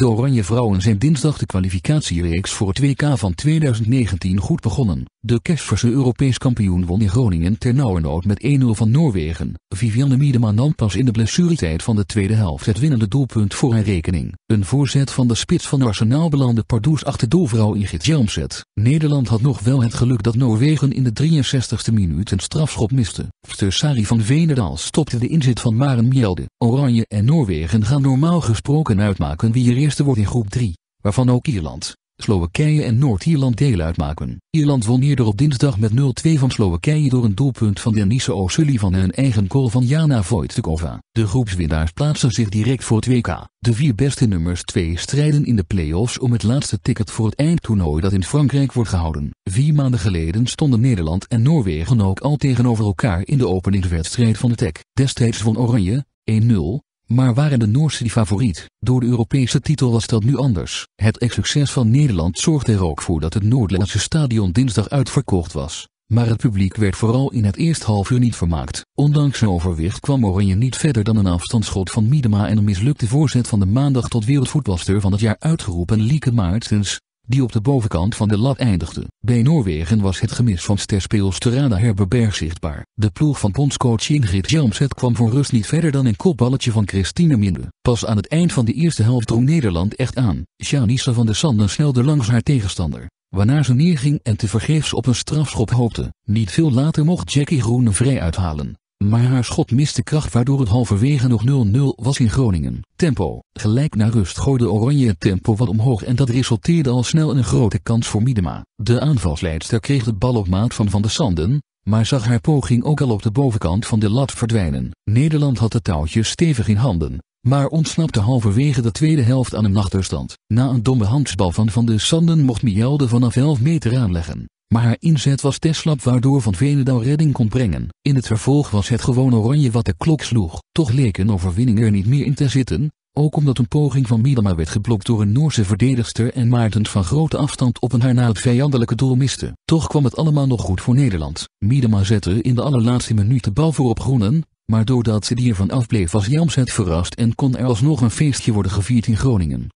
De Oranje Vrouwen zijn dinsdag de kwalificatiereeks voor het WK van 2019 goed begonnen. De kerstverse Europees kampioen won in Groningen ter nauwernood met 1-0 van Noorwegen. Vivianne Miedema nam pas in de blessuretijd van de tweede helft het winnende doelpunt voor haar rekening. Een voorzet van de spits van Arsenaal belandde Pardoes achter doelvrouw Ingrid Jelmset. Nederland had nog wel het geluk dat Noorwegen in de 63e minuut een strafschop miste. Sari van Veenendaal stopte de inzet van Maren Mjelde. Oranje en Noorwegen gaan normaal gesproken uitmaken wie er eerste wordt in groep 3, waarvan ook Ierland, Slowakije en Noord-Ierland deel uitmaken. Ierland won eerder op dinsdag met 0-2 van Slowakije door een doelpunt van Denise O'Sullivan en een eigen goal van Jana Wojtkova. De groepswinnaars plaatsen zich direct voor 2 k. De vier beste nummers 2 strijden in de play-offs om het laatste ticket voor het eindtoernooi dat in Frankrijk wordt gehouden. Vier maanden geleden stonden Nederland en Noorwegen ook al tegenover elkaar in de openingswedstrijd van de TEC. Destijds won Oranje 1-0 maar waren de Noorse die favoriet? Door de Europese titel was dat nu anders. Het succes van Nederland zorgde er ook voor dat het Noordlandse stadion dinsdag uitverkocht was. Maar het publiek werd vooral in het eerste half uur niet vermaakt. Ondanks zijn overwicht kwam Oranje niet verder dan een afstandsschot van Miedema en een mislukte voorzet van de maandag tot wereldvoetbalster van het jaar uitgeroepen Lieke Maartens die op de bovenkant van de lat eindigde. Bij Noorwegen was het gemis van sterspeelster Ada Herberberg zichtbaar. De ploeg van bondscoach Ingrid Jelmset kwam voor rust niet verder dan een kopballetje van Christine Minde. Pas aan het eind van de eerste helft drong Nederland echt aan. Janice van der Sanden snelde langs haar tegenstander waarna ze neerging en tevergeefs op een strafschop hoopte. Niet veel later mocht Jackie Groene vrij uithalen. Maar haar schot miste kracht waardoor het halverwege nog 0-0 was in Groningen. Tempo. Gelijk naar rust gooide Oranje het tempo wat omhoog en dat resulteerde al snel in een grote kans voor Miedema. De aanvalsleidster kreeg de bal op maat van Van der Sanden, maar zag haar poging ook al op de bovenkant van de lat verdwijnen. Nederland had de touwtjes stevig in handen, maar ontsnapte halverwege de tweede helft aan een nachterstand. Na een domme handsbal van Van der Sanden mocht Mielde vanaf 11 meter aanleggen maar haar inzet was te slap waardoor Van Veenendaal redding kon brengen. In het vervolg was het gewoon oranje wat de klok sloeg. Toch leek een overwinning er niet meer in te zitten, ook omdat een poging van Miedema werd geblokt door een Noorse verdedigster en Maartens van grote afstand op een haar na het vijandelijke doel miste. Toch kwam het allemaal nog goed voor Nederland. Miedema zette in de allerlaatste minuut de bal voor op Groenen, maar doordat ze die ervan afbleef was het verrast en kon er alsnog een feestje worden gevierd in Groningen.